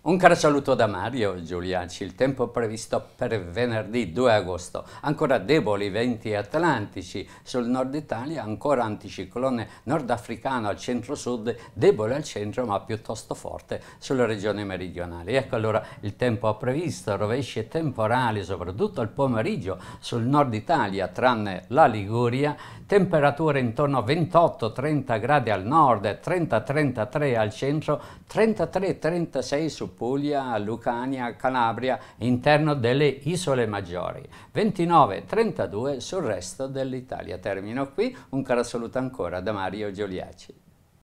Un caro saluto da Mario Giuliaci, il tempo previsto per venerdì 2 agosto, ancora deboli venti atlantici sul nord Italia, ancora anticiclone nordafricano al centro-sud, debole al centro ma piuttosto forte sulle regioni meridionali. Ecco allora il tempo previsto, rovesci temporali soprattutto al pomeriggio sul nord Italia tranne la Liguria, temperature intorno a 28-30 gradi al nord, 30-33 al centro, 33-36 su Puglia, Lucania, Calabria, interno delle isole maggiori, 29-32 sul resto dell'Italia. Termino qui, un caro saluto ancora da Mario Giuliaci.